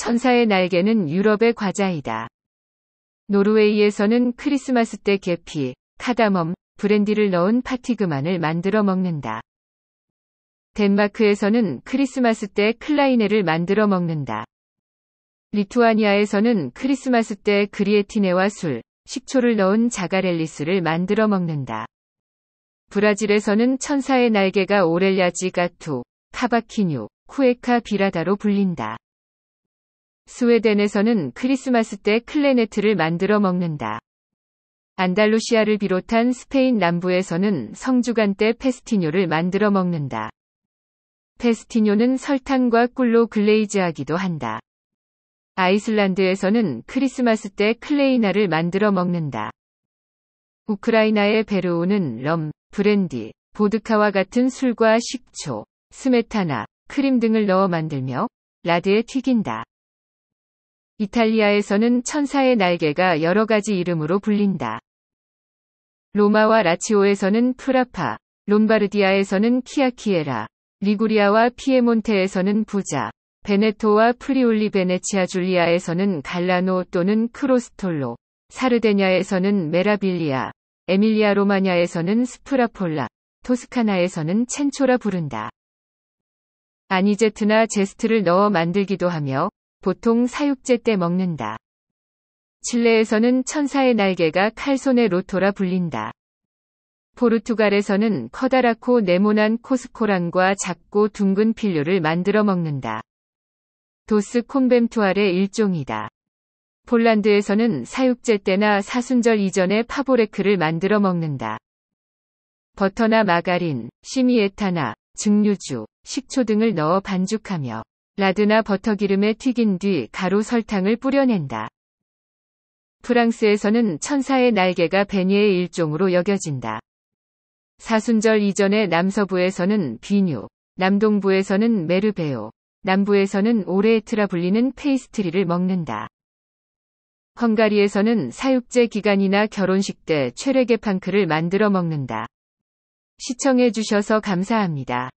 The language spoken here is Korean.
천사의 날개는 유럽의 과자이다. 노르웨이에서는 크리스마스 때 계피, 카다멈, 브랜디를 넣은 파티그만을 만들어 먹는다. 덴마크에서는 크리스마스 때 클라이네를 만들어 먹는다. 리투아니아에서는 크리스마스 때 그리에티네와 술, 식초를 넣은 자가렐리스를 만들어 먹는다. 브라질에서는 천사의 날개가 오렐야지 가투, 카바키뉴, 쿠에카 비라다로 불린다. 스웨덴에서는 크리스마스 때 클레네트를 만들어 먹는다. 안달루시아를 비롯한 스페인 남부에서는 성주간 때 페스티뇨를 만들어 먹는다. 페스티뇨는 설탕과 꿀로 글레이즈하기도 한다. 아이슬란드에서는 크리스마스 때 클레이나를 만들어 먹는다. 우크라이나의 베르우는 럼, 브랜디, 보드카와 같은 술과 식초, 스메타나, 크림 등을 넣어 만들며 라드에 튀긴다. 이탈리아에서는 천사의 날개가 여러 가지 이름으로 불린다. 로마와 라치오에서는 프라파, 롬바르디아에서는 키아키에라, 리구리아와 피에몬테에서는 부자, 베네토와 프리올리 베네치아 줄리아에서는 갈라노 또는 크로스톨로, 사르데냐에서는 메라빌리아, 에밀리아 로마냐에서는 스프라폴라, 토스카나에서는 첸초라 부른다. 아니제트나 제스트를 넣어 만들기도 하며 보통 사육제 때 먹는다. 칠레에서는 천사의 날개가 칼손의 로토라 불린다. 포르투갈에서는 커다랗고 네모난 코스코란과 작고 둥근 필요를 만들어 먹는다. 도스 콤뱀투알의 일종이다. 폴란드에서는 사육제 때나 사순절 이전에 파보레크를 만들어 먹는다. 버터나 마가린, 시미에타나, 증류주, 식초 등을 넣어 반죽하며 라드나 버터기름에 튀긴 뒤 가루 설탕을 뿌려낸다. 프랑스에서는 천사의 날개가 베니의 일종으로 여겨진다. 사순절 이전의 남서부에서는 비뉴, 남동부에서는 메르베오, 남부에서는 오레에트라 불리는 페이스트리를 먹는다. 헝가리에서는 사육제 기간이나 결혼식 때 최레게팡크를 만들어 먹는다. 시청해주셔서 감사합니다.